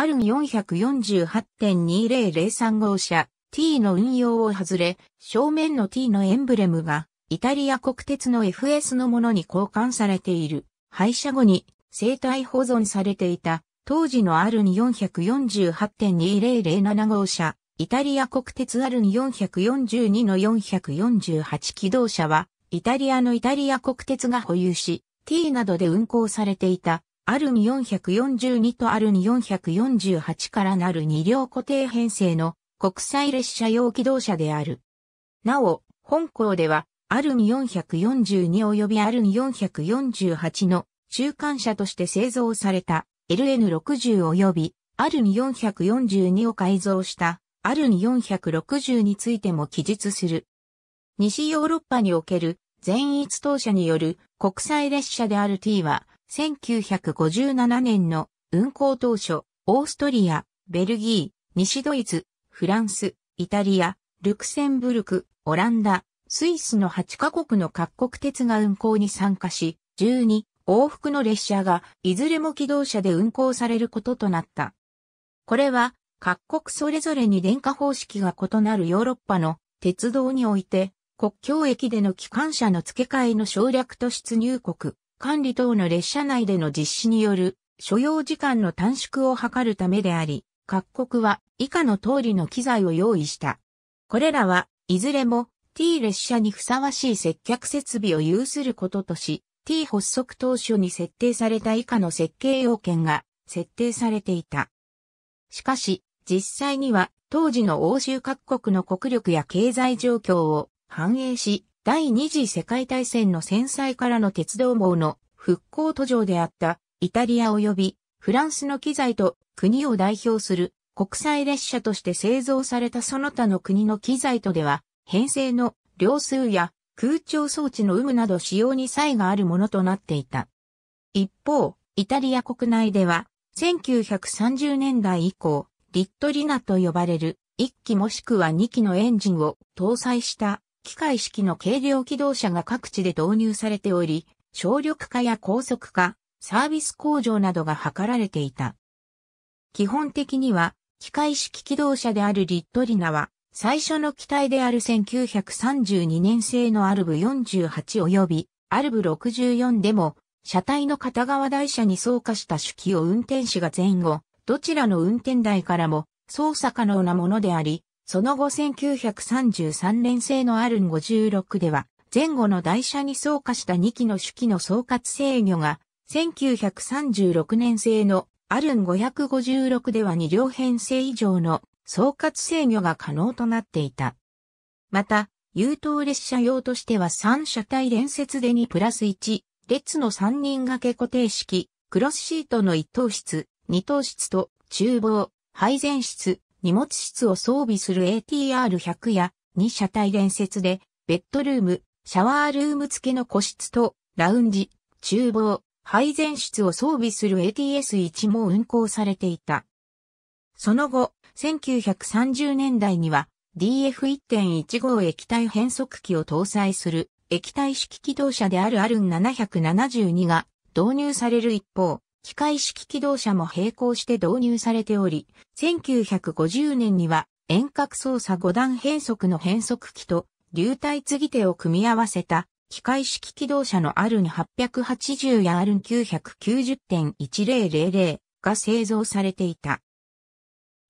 アル448.20035号車 T の運用を外れ、正面の T のエンブレムがイタリア国鉄の FS のものに交換されている。廃車後に生体保存されていた当時の R448.2007 号車、イタリア国鉄 R442 の448機動車は、イタリアのイタリア国鉄が保有し、T などで運行されていたあるに442とあるに448からなる2両固定編成の国際列車用機動車である。なお、本校では、あるに442及びあるに448の中間車として製造された LN60 及びあるに442を改造したあるに460についても記述する。西ヨーロッパにおける全一当社による国際列車である T は1957年の運行当初、オーストリア、ベルギー、西ドイツ、フランス、イタリア、ルクセンブルク、オランダ、スイスの8カ国の各国鉄が運行に参加し、12往復の列車がいずれも機動車で運行されることとなった。これは各国それぞれに電化方式が異なるヨーロッパの鉄道において国境駅での機関車の付け替えの省略と出入国、管理等の列車内での実施による所要時間の短縮を図るためであり、各国は以下の通りの機材を用意した。これらはいずれも T 列車にふさわしい接客設備を有することとし、T 発足当初に設定された以下の設計要件が設定されていた。しかし、実際には当時の欧州各国の国力や経済状況を反映し、第二次世界大戦の戦災からの鉄道網の復興途上であったイタリア及びフランスの機材と国を代表する国際列車として製造されたその他の国の機材とでは編成の量数や空調装置の有無など使用に差異があるものとなっていた。一方、イタリア国内では1930年代以降、リットリナと呼ばれる1機もしくは2機のエンジンを搭載した機械式の軽量機動車が各地で導入されており、省力化や高速化、サービス向上などが図られていた。基本的には、機械式機動車であるリットリナは、最初の機体である1932年製のアルブ48及びアルブ64でも、車体の片側台車に走化した手記を運転士が前後、どちらの運転台からも操作可能なものであり、その後1933年製のアルン56では、前後の台車に装化した2機の主機の総括制御が、1936年製のアルン556では2両編成以上の総括制御が可能となっていた。また、優等列車用としては3車体連接で2プラス1、列の3人掛け固定式、クロスシートの1等室、2等室と厨房、配膳室、荷物室を装備する ATR100 や2車体連接で、ベッドルーム、シャワールーム付けの個室と、ラウンジ、厨房、配膳室を装備する ATS1 も運行されていた。その後、1930年代には DF1.15 液体変速機を搭載する液体式機動車であるアルン772が導入される一方、機械式機動車も並行して導入されており、1950年には遠隔操作5段変速の変速機と流体継ぎ手を組み合わせた機械式機動車の R に880や R 990.1000が製造されていた。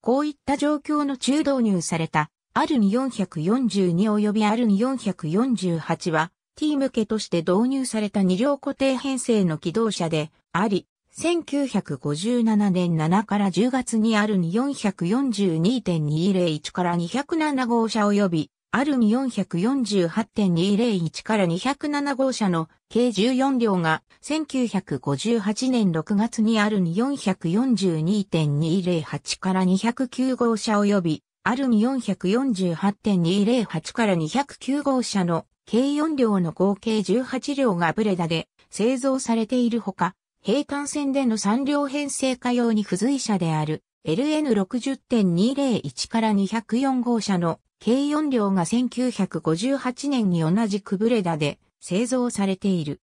こういった状況の中導入された R2442 及び R448 は T 向けとして導入された2両固定編成の機動車であり、1957年7から10月にある442.201から207号車及び、あるに448.201から207号車の計14両が、1958年6月にある442.208から209号車及び、あるに448.208から209号車の計4両の合計18両がブレダで製造されているほか、平坦線での3両編成化用に付随車である LN60.201 から204号車の計4両が1958年に同じくブレダで製造されている。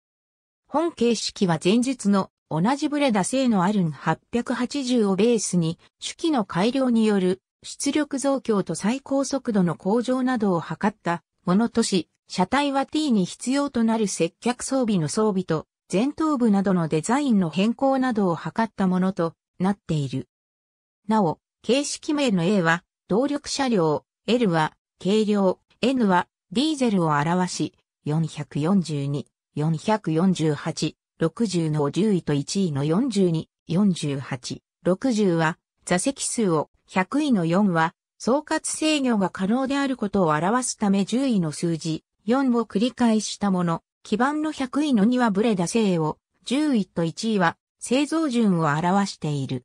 本形式は前述の同じブレダ製のアルン880をベースに、手記の改良による出力増強と最高速度の向上などを図ったものとし、車体は T に必要となる接客装備の装備と前頭部などのデザインの変更などを図ったものとなっている。なお、形式名の A は動力車両、L は軽量、N はディーゼルを表し、442、448、60の10位と1位の42、48、60は座席数を、100位の4は総括制御が可能であることを表すため10位の数字4を繰り返したもの。基盤の100位の2はブレダ製を、10位と1位は製造順を表している。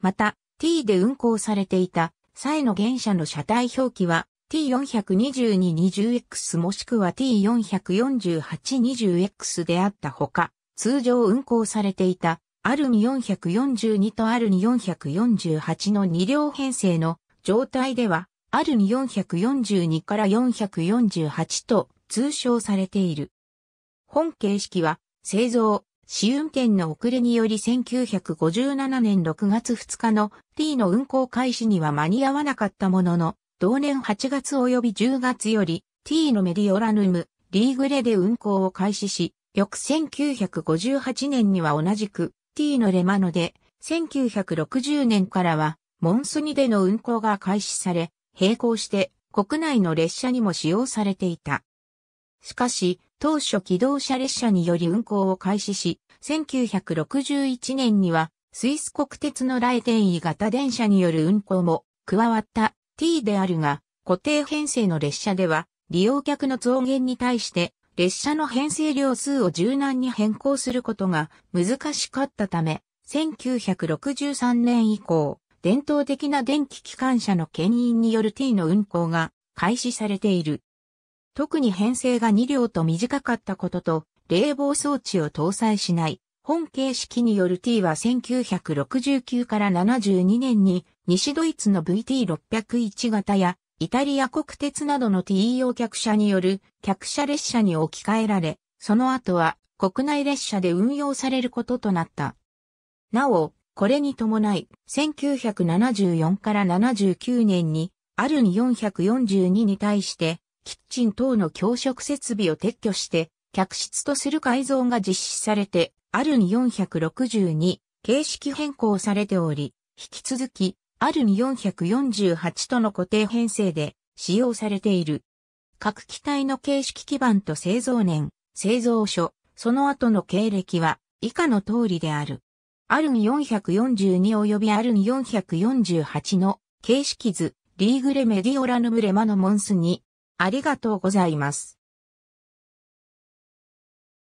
また、T で運行されていた、際の原車の車体表記は T422-20X もしくは T448-20X であったほか、通常運行されていたアルミ442とアルミ448の2両編成の状態では、アルミ442から448と通称されている。本形式は、製造、試運転の遅れにより1957年6月2日の T の運行開始には間に合わなかったものの、同年8月及び10月より T のメディオラヌム、リーグレで運行を開始し、翌1958年には同じく T のレマノで、1960年からはモンスニでの運行が開始され、並行して国内の列車にも使用されていた。しかし、当初機動車列車により運行を開始し、1961年にはスイス国鉄の来店位型電車による運行も加わった T であるが、固定編成の列車では利用客の増減に対して列車の編成量数を柔軟に変更することが難しかったため、1963年以降、伝統的な電気機関車の牽引による T の運行が開始されている。特に編成が2両と短かったことと、冷房装置を搭載しない。本形式による T は1969から72年に西ドイツの VT601 型やイタリア国鉄などの T 用客車による客車列車に置き換えられ、その後は国内列車で運用されることとなった。なお、これに伴い、1974から79年に、アルニ442に対して、キッチン等の教職設備を撤去して、客室とする改造が実施されて、あるに462、形式変更されており、引き続き、あるに448との固定編成で使用されている。各機体の形式基盤と製造年、製造所、その後の経歴は以下の通りである。あるに442及びあるに448の形式図、リーグレメディオラヌムレマのモンスにありがとうございます。